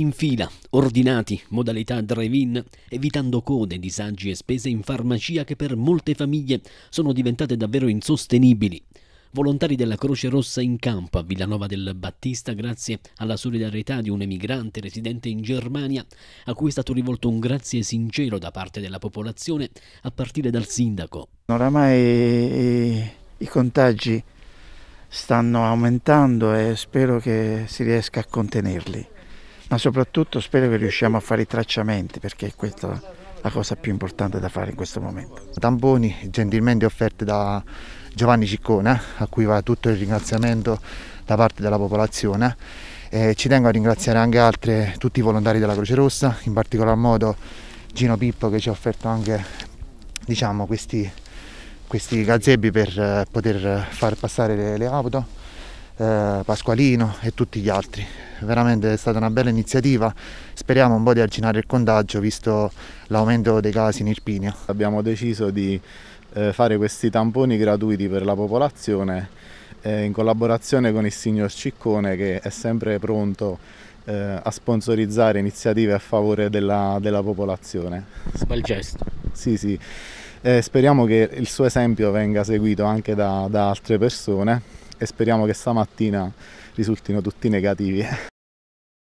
In fila, ordinati, modalità drive-in, evitando code, disagi e spese in farmacia che per molte famiglie sono diventate davvero insostenibili. Volontari della Croce Rossa in campo a Villanova del Battista grazie alla solidarietà di un emigrante residente in Germania a cui è stato rivolto un grazie sincero da parte della popolazione a partire dal sindaco. Oramai eh, i contagi stanno aumentando e spero che si riesca a contenerli ma soprattutto spero che riusciamo a fare i tracciamenti perché questa è la cosa più importante da fare in questo momento. Tamboni gentilmente offerti da Giovanni Ciccone, a cui va tutto il ringraziamento da parte della popolazione. Eh, ci tengo a ringraziare anche altri, tutti i volontari della Croce Rossa, in particolar modo Gino Pippo che ci ha offerto anche diciamo, questi, questi gazebbi per eh, poter far passare le, le auto eh, Pasqualino e tutti gli altri. Veramente è stata una bella iniziativa, speriamo un po' di arginare il contagio visto l'aumento dei casi in Irpinia. Abbiamo deciso di eh, fare questi tamponi gratuiti per la popolazione eh, in collaborazione con il signor Ciccone che è sempre pronto eh, a sponsorizzare iniziative a favore della, della popolazione. Bel gesto. Sì, sì. Eh, speriamo che il suo esempio venga seguito anche da, da altre persone e speriamo che stamattina risultino tutti negativi.